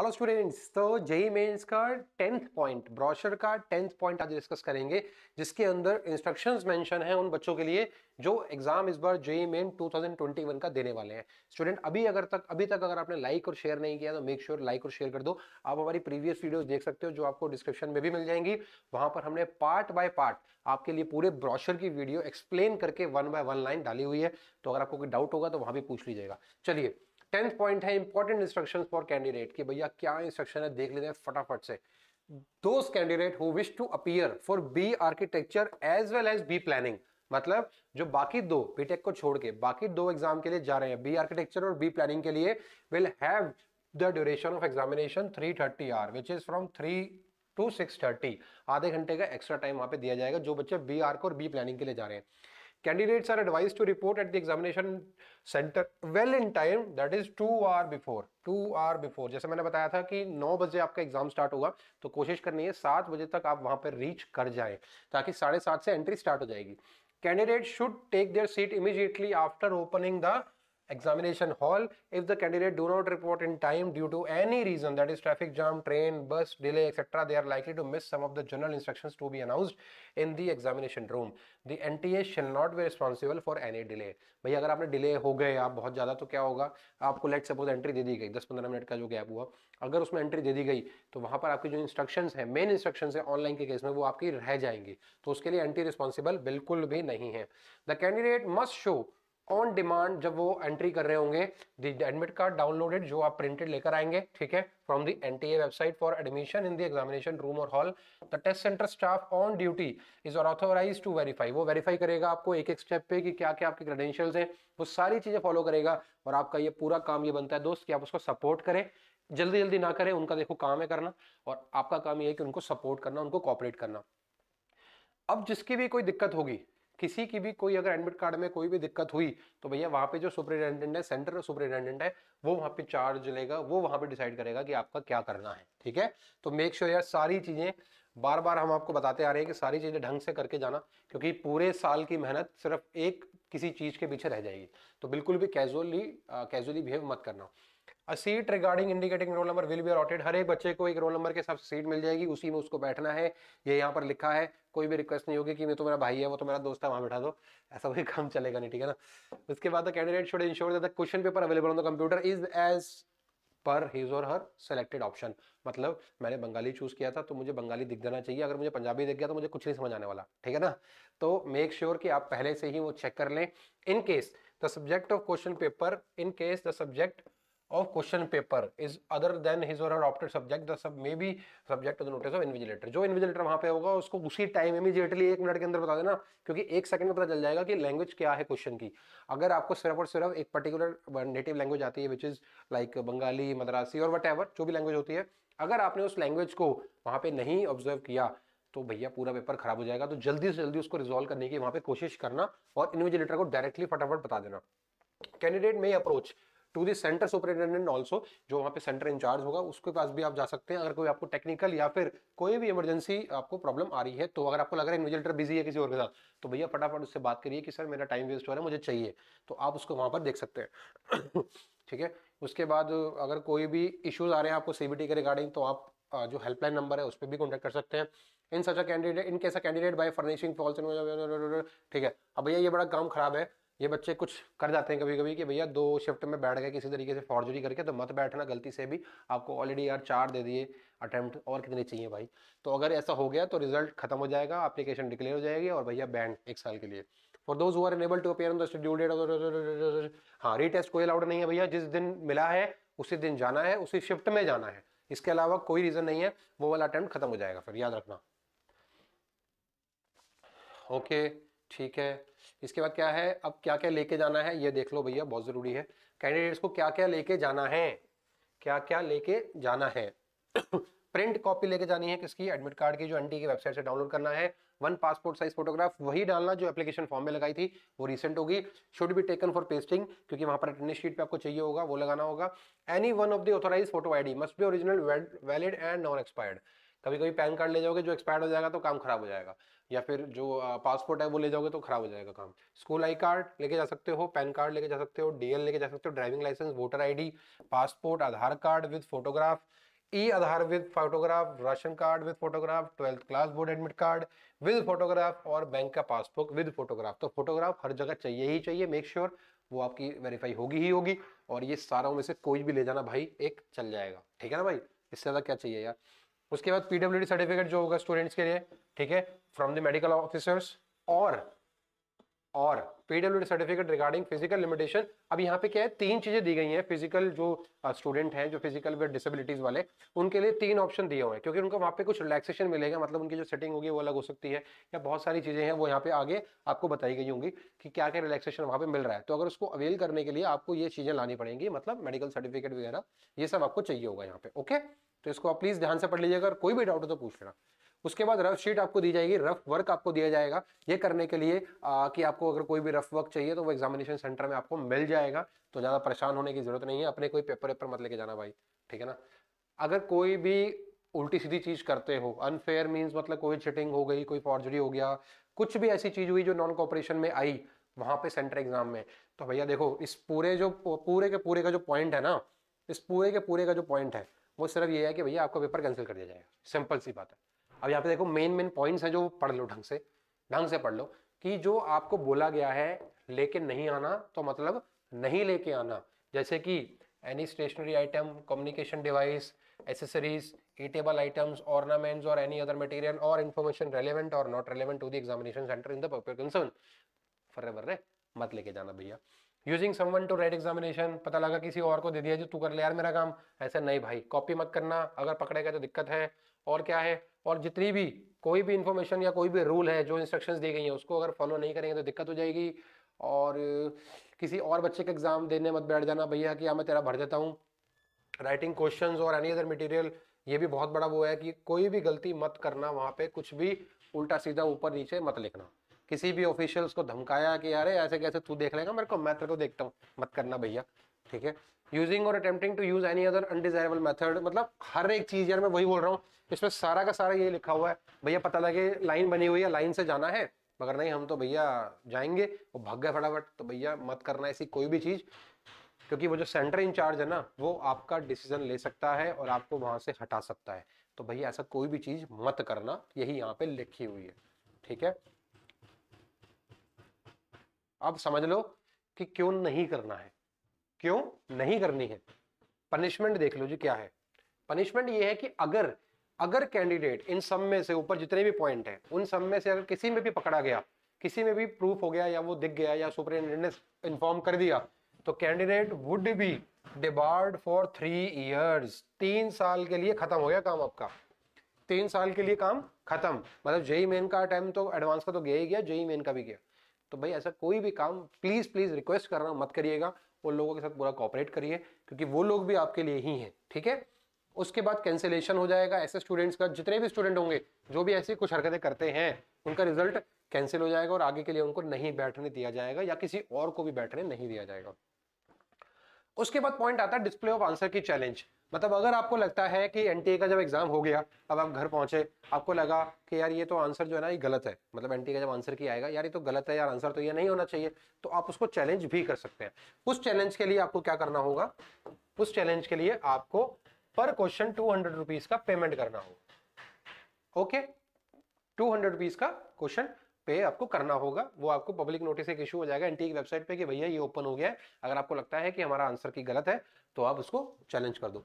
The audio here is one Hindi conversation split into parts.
हेलो स्टूडेंट्स तो जेई मेंस का टेंथ पॉइंट ब्रॉशर का टेंथ पॉइंट आज डिस्कस करेंगे जिसके अंदर इंस्ट्रक्शंस मेंशन है उन बच्चों के लिए जो एग्जाम इस बार जेई मेन 2021 का देने वाले हैं स्टूडेंट अभी अगर तक अभी तक अगर आपने लाइक और शेयर नहीं किया तो मेक श्योर लाइक और शेयर कर दो आप हमारी प्रीवियस वीडियोज देख सकते हो जो आपको डिस्क्रिप्शन में भी मिल जाएंगी वहां पर हमने पार्ट बाय पार्ट आपके लिए पूरे ब्रॉशर की वीडियो एक्सप्लेन करके वन बाय वन लाइन डाली हुई है तो अगर आपको कोई डाउट होगा तो वहां भी पूछ लीजिएगा चलिए टेंथ पॉइंट है इंपॉर्टेंट इंस्ट्रक्शन फॉर कैंडिडेट कि भैया क्या इंस्ट्रक्शन है देख लेते हैं फटाफट से those candidate who wish to appear for B architecture as well as B planning मतलब जो बाकी दो बीटेक को छोड़ के बाकी दो एग्जाम के लिए जा रहे हैं बी आर्किटेक्चर और बी प्लानिंग के लिए will have the duration of examination 330 thirty hours which is from three to six thirty आधे घंटे का एक्स्ट्रा टाइम वहां पे दिया जाएगा जो बच्चे बी आर्क और बी प्लानिंग के लिए जा रहे हैं Candidates are advised to report at the examination center well in time, that is two hour before. Two hour before जैसे मैंने बताया था कि नौ बजे आपका एग्जाम स्टार्ट होगा तो कोशिश करनी है सात बजे तक आप वहां पर रीच कर जाए ताकि साढ़े सात से एंट्री स्टार्ट हो जाएगी candidate should take their seat immediately after opening the examination hall if the candidate do not report in time due to any reason that is traffic jam train bus delay etc they are likely to miss some of the general instructions to be announced in the examination room the nta shall not be responsible for any delay bhai agar aapne delay ho gaye aap bahut zyada to kya hoga aapko let's suppose entry de di gayi 10-15 minute ka jo gap hua agar usme entry de di gayi to wahan par aapki jo instructions hai main instructions hai online ke case mein wo aapki reh jayengi to uske liye NTA responsible bilkul bhi nahi hai the candidate must show on demand जब वो एंट्री कर रहे होंगे द एडमिट कार्ड डाउनलोडेड जो आप प्रिंटेड लेकर आएंगे ठीक है from the the NTA website for admission in the examination room और hall the test centre staff on duty is और ऑथोराइज टू वेरीफाई वो वेरीफाई करेगा आपको एक एक स्टेप पे कि क्या क्या आपके क्रेडेंशियल्स हैं वो सारी चीजें फॉलो करेगा और आपका ये पूरा काम ये बनता है दोस्त कि आप उसको सपोर्ट करें जल्दी जल्दी ना करें उनका देखो काम है करना और आपका काम ये है कि उनको सपोर्ट करना उनको कॉपरेट करना अब जिसकी भी कोई दिक्कत होगी किसी की भी कोई अगर एडमिट कार्ड में कोई भी दिक्कत हुई तो भैया वहाँ पे जो सुपरिटेंडेंट है सेंटर सुपरिटेंडेंट है वो वहाँ पे चार्ज लेगा वो वहाँ पे डिसाइड करेगा कि आपका क्या करना है ठीक है तो मेक श्योर sure यार सारी चीज़ें बार बार हम आपको बताते आ रहे हैं कि सारी चीज़ें ढंग से करके जाना क्योंकि पूरे साल की मेहनत सिर्फ एक किसी चीज़ के पीछे रह जाएगी तो बिल्कुल भी कैजुअली कैजुअली बिहेव मत करना a seat regarding indicating roll number will be allotted हर एक बच्चे को एक रोल नंबर के साथ सीट मिल जाएगी उसी में उसको बैठना है ये यहाँ पर लिखा है कोई भी रिक्वेस्ट नहीं होगी कि मैं तो मेरा भाई है वो तो मेरा दोस्त है वहाँ बैठा दो ऐसा कोई काम चलेगा नहीं ठीक है ना उसके बाद the candidate should ensure that the question paper available on the computer is as per his or her selected option मतलब मैंने बंगाली चूज किया था तो मुझे बंगाली दिख देना चाहिए अगर मुझे पंजाबी दिख गया तो मुझे कुछ नहीं समझ आने वाला ठीक है ना तो मेक श्योर sure कि आप पहले से ही वो चेक कर लें in case the subject of question paper in case the subject of question paper is other than his or her subject subject the sub may be subject to the notice of जो इन्विजिलेटर वहाँ पे होगा उसको उसी टाइम इमीडिएटली एक मिनट के अंदर बता देना क्योंकि एक सेकंड में पता चल जाएगा कि लैंग्वेज क्या है क्वेश्चन की अगर आपको सिर्फ और सिर्फ एक पर्टिकुलर नेटिव लैंग्वेज आती है which is like Bengali Madrasi और वट जो भी लैंग्वेज होती है अगर आपने उस लैंग्वेज को वहाँ पे नहीं ऑब्जर्व किया तो भैया पूरा पेपर खराब हो जाएगा तो जल्दी से जल्दी उसको रिजोल्व करने की वहाँ पे कोशिश करना और इन्विजिलेटर को डायरेक्टली फटाफट बता देना candidate may approach to the centre superintendent also जो वहाँ पे सेंटर इंचार्ज होगा उसके पास भी आप जा सकते हैं अगर कोई आपको टेक्निकल या फिर कोई भी इमरजेंसी आपको प्रॉब्लम आ रही है तो अगर आपको लग रहा है इन्वेजिलेटर बिजी है किसी और के साथ तो भैया फटाफट उससे बात करिए कि सर मेरा टाइम वेस्ट हो रहा है मुझे चाहिए तो आप उसको वहाँ पर देख सकते हैं ठीक है उसके बाद अगर कोई भी इशूज आ रहे हैं आपको सी के रिगार्डिंग तो आप जो हेल्पलाइन नंबर है उस पर भी कॉन्टैक्ट कर सकते हैं इन सच अ कैंडिडेट इन कैसा कैंडिडेट बाय फर्निशिंग फॉल्स ठीक है अब भैया ये बड़ा काम खराब है ये बच्चे कुछ कर जाते हैं कभी कभी कि भैया दो शिफ्ट में बैठ गए किसी तरीके से फॉर्जरी करके तो मत बैठना गलती से भी आपको ऑलरेडी यार चार दे दिए अटैम्प्ट और कितने चाहिए भाई तो अगर ऐसा हो गया तो रिजल्ट खत्म हो जाएगा अपलीकेशन डिक्लेयर हो जाएगी और भैया बैन एक साल के लिए for those who enable to appear on the date हाँ रीटेस्ट कोई अलाउड नहीं है भैया जिस दिन मिला है उसी दिन जाना है उसी शिफ्ट में जाना है इसके अलावा कोई रीज़न नहीं है वो वाला अटैम्प्ट खत्म हो जाएगा फिर याद रखना ओके ठीक है इसके बाद क्या है अब क्या क्या लेके जाना है ये देख लो भैया बहुत ज़रूरी है कैंडिडेट्स को क्या क्या लेके जाना है क्या क्या लेके जाना है प्रिंट कॉपी लेके जानी है किसकी एडमिट कार्ड की जो एंटी की वेबसाइट से डाउनलोड करना है वन पासपोर्ट साइज फोटोग्राफ वही डालना जो एप्लीकेशन फॉर्म में लगाई थी वो रिसेंट होगी should be taken for pasting क्योंकि वहां पर अटेंडेंस शीट पे आपको चाहिए होगा वो लगाना होगा any one of the authorise photo ID must be original valid and non expired कभी कभी पैन कार्ड ले जाओगे जो एक्सपायर्ड हो जाएगा तो काम खराब हो जाएगा या फिर जो पासपोर्ट है वो ले जाओगे तो खराब हो जाएगा काम स्कूल आई कार्ड लेके जा सकते हो पैन कार्ड लेके जा सकते हो डीएल लेके जा सकते हो driving licence voter ID passport Aadhaar card with photograph e Aadhaar with photograph ration card with photograph twelfth class board admit card with photograph और बैंक का पासबुक विद फोटोग्राफ तो फोटोग्राफ हर जगह चाहिए ही चाहिए मेक श्योर sure वो आपकी वेरीफाई होगी ही होगी और ये सारा में से कोई भी ले जाना भाई एक चल जाएगा ठीक है ना भाई इससे ज़्यादा क्या चाहिए यार उसके बाद पीडब्ल्यू सर्टिफिकेट जो होगा स्टूडेंट्स के लिए ठीक है फ्रॉम द मेडिकल ऑफिसर्स और और PW certificate regarding physical limitation अब यहाँ पे क्या है तीन चीजें दी गई हैं फिजिकल जो स्टूडेंट हैं जो फिजिकल विद डिसेबिलिटीज वाले उनके लिए तीन ऑप्शन दिए हुए हैं क्योंकि उनको वहाँ पे कुछ रिलैक्सेशन मिलेगा मतलब उनकी जो सेटिंग होगी वो अलग हो सकती है या बहुत सारी चीजें हैं वो यहाँ पे आगे आपको बताई गई होंगी कि क्या क्या रिलैक्सेशन वहाँ पे मिल रहा है तो अगर उसको अवेल करने के लिए आपको ये चीजें लानी पड़ेंगी मतलब मेडिकल सर्टिफिकेट वगैरह ये सब आपको चाहिए होगा यहाँ पे ओके तो इसको आप प्लीज ध्यान से पढ़ लीजिएगा अगर कोई भी डाउट हो तो पूछ लेना उसके बाद रफ शीट आपको दी जाएगी रफ वर्क आपको दिया जाएगा ये करने के लिए आ, कि आपको अगर कोई भी रफ वर्क चाहिए तो वो एग्जामिनेशन सेंटर में आपको मिल जाएगा तो ज़्यादा परेशान होने की जरूरत नहीं है अपने कोई पेपर वेपर मत लेके जाना भाई ठीक है ना अगर कोई भी उल्टी सीधी चीज़ करते हो अनफेयर मीन्स मतलब कोई चिटिंग हो गई कोई फॉर्जरी हो गया कुछ भी ऐसी चीज़ हुई जो नॉन कॉपरेशन में आई वहाँ पे सेंटर एग्जाम में तो भैया देखो इस पूरे जो पूरे के पूरे का जो पॉइंट है ना इस पूरे के पूरे का जो पॉइंट है वो सिर्फ ये है कि भैया आपका पेपर कैंसिल कर दिया जाएगा सिंपल सी बात है अब यहाँ पे देखो मेन मेन पॉइंट्स हैं जो पढ़ लो ढंग से ढंग से पढ़ लो कि जो आपको बोला गया है लेके नहीं आना तो मतलब नहीं लेके आना जैसे कि any stationery item communication device accessories eatable items ornaments or any other material or information relevant or not relevant to the examination centre in the concern for every मत लेके जाना भैया using someone to write examination पता लगा किसी और को दे दिया जो तू कर ले यार मेरा काम ऐसा नहीं भाई कॉपी मत करना अगर पकड़ेगा तो दिक्कत है और क्या है और जितनी भी कोई भी इंफॉर्मेशन या कोई भी रूल है जो इंस्ट्रक्शंस दी गई हैं उसको अगर फॉलो नहीं करेंगे तो दिक्कत हो जाएगी और किसी और बच्चे का एग्ज़ाम देने मत बैठ जाना भैया कि हाँ मैं तेरा भर देता हूँ writing question or any other material ये भी बहुत बड़ा वो है कि कोई भी गलती मत करना वहाँ पे कुछ भी उल्टा सीधा ऊपर नीचे मत लिखना किसी भी ऑफिशियल्स को धमकाया कि यार ऐसे कैसे तू देख लेगा मेरे को मैं तेरे को देखता हूँ मत करना भैया ठीक है using or attempting to use any other undesirable method मतलब हर एक चीज यार मैं वही बोल रहा हूँ इसमें सारा का सारा ये लिखा हुआ है भैया पता लगे लाइन बनी हुई है लाइन से जाना है मगर नहीं हम तो भैया जाएंगे वो भाग गए फटाफट तो भैया मत करना ऐसी कोई भी चीज क्योंकि वो जो सेंटर इंचार्ज है ना वो आपका डिसीजन ले सकता है और आपको वहां से हटा सकता है तो भैया ऐसा कोई भी चीज मत करना यही यहाँ पे लिखी हुई है ठीक है अब समझ लो कि क्यों नहीं करना है क्यों नहीं करनी है पनिशमेंट देख लो जी क्या है पनिशमेंट ये है कि अगर अगर कैंडिडेट इन सब में से ऊपर जितने भी पॉइंट हैं उन सब में से अगर किसी में भी पकड़ा गया किसी में भी प्रूफ हो गया या वो दिख गया या सुपरिटेंडेंट ने इन्फॉर्म कर दिया तो candidate would be debarred for three years तीन साल के लिए खत्म हो गया काम आपका तीन साल के लिए काम खत्म मतलब जेई मेन का टाइम तो एडवांस का तो गया ही गया जेई मेन का भी गया तो भाई ऐसा कोई भी काम प्लीज़ प्लीज़ रिक्वेस्ट कर रहा हूँ मत करिएगा उन लोगों के साथ पूरा कॉपरेट करिए क्योंकि वो लोग भी आपके लिए ही हैं ठीक है उसके बाद कैंसिलेशन हो जाएगा ऐसे स्टूडेंट्स का जितने भी स्टूडेंट होंगे जो भी ऐसी कुछ हरकतें करते हैं उनका रिजल्ट कैंसिल हो जाएगा और आगे के लिए उनको नहीं बैठने दिया जाएगा या किसी और को भी बैठने नहीं दिया जाएगा उसके बाद पॉइंट आता है display of answer key challenge मतलब अगर आपको लगता है कि एन का जब एग्जाम हो गया अब आप घर पहुंचे आपको लगा कि यार ये तो आंसर जो है ना ये गलत है मतलब एन का जब आंसर किया आएगा यार ये तो गलत है यार आंसर तो ये नहीं होना चाहिए तो आप उसको चैलेंज भी कर सकते हैं उस चैलेंज के लिए आपको क्या करना होगा उस चैलेंज के लिए आपको पर क्वेश्चन टू हंड्रेड रुपीज का पेमेंट करना होगा ओके टू हंड्रेड रुपीज का क्वेश्चन पे आपको करना होगा वो आपको पब्लिक नोटिस एक इशू हो जाएगा एनटी की वेबसाइट पे कि भैया ये ओपन हो गया है अगर आपको लगता है कि हमारा आंसर की गलत है तो आप उसको चैलेंज कर दो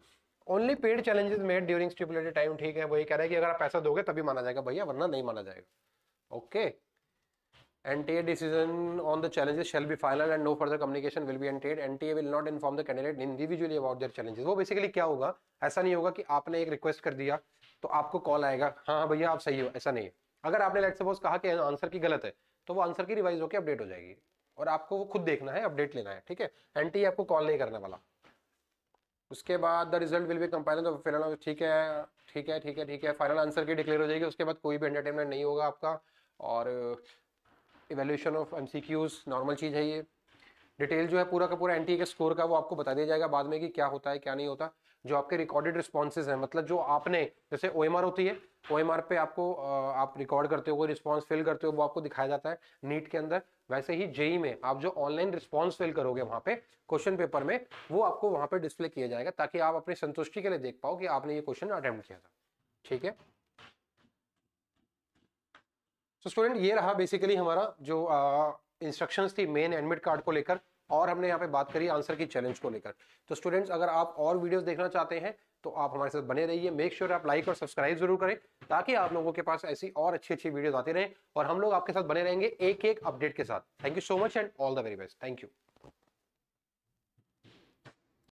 only paid challenges made during stipulated time ठीक है वही कह रहा है कि अगर आप पैसा दोगे तभी माना जाएगा भैया वरना नहीं माना जाएगा okay NTA decision on the challenges shall be final and no further communication will be entailed. NTA will not inform the candidate individually about their challenges वो बेसिकली क्या होगा ऐसा नहीं होगा कि आपने एक रिक्वेस्ट कर दिया तो आपको कॉल आएगा हाँ हाँ भैया आप सही हो ऐसा नहीं है अगर आपने लेट सपोज कहा कि आंसर की गलत है तो वो आंसर की रिवाइज होकर अपडेट हो जाएगी और आपको वो खुद देखना है अपडेट लेना है ठीक है एनटीए आपको कॉल नहीं करने वाला उसके बाद the result will be compile तो फिलहाल तो ठीक है ठीक है ठीक है ठीक है फाइनल आंसर की डिक्लेयर हो जाएगी उसके बाद कोई भी एंटरटेनमेंट नहीं होगा आपका और इवेल्यूशन ऑफ एम नॉर्मल चीज़ है ये डिटेल जो है पूरा का पूरा एन के स्कोर का वो आपको बता दिया जाएगा बाद में कि क्या होता है क्या नहीं होता जो आपके रिकॉर्डेड रिस्पॉन्सेज हैं मतलब जो आपने जैसे ओ होती है ओ पे आपको आप रिकॉर्ड करते हो रिस्पॉन्स फिल करते हो वो आपको दिखाया जाता है नीट के अंदर वैसे ही जेई e में आप जो ऑनलाइन रिस्पॉन्स फिल करोगे वहाँ पे क्वेश्चन पेपर में वो आपको वहाँ पे डिस्प्ले किया जाएगा ताकि आप अपनी संतुष्टि के लिए देख पाओ कि आपने ये क्वेश्चन अटेम्प्ट किया था ठीक है तो स्टूडेंट ये रहा बेसिकली हमारा जो इंस्ट्रक्शंस थी मेन एडमिट कार्ड को लेकर और हमने यहाँ पे बात करी आंसर की चैलेंज को लेकर तो स्टूडेंट्स अगर आप और वीडियोस देखना चाहते हैं तो आप हमारे साथ बने रहिए मेक श्योर आप लाइक और सब्सक्राइब जरूर करें ताकि आप लोगों के पास ऐसी और अच्छी अच्छी वीडियोज आती रहे और हम लोग आपके साथ बने रहेंगे एक एक अपडेट के साथ thank you so much and all the very best thank you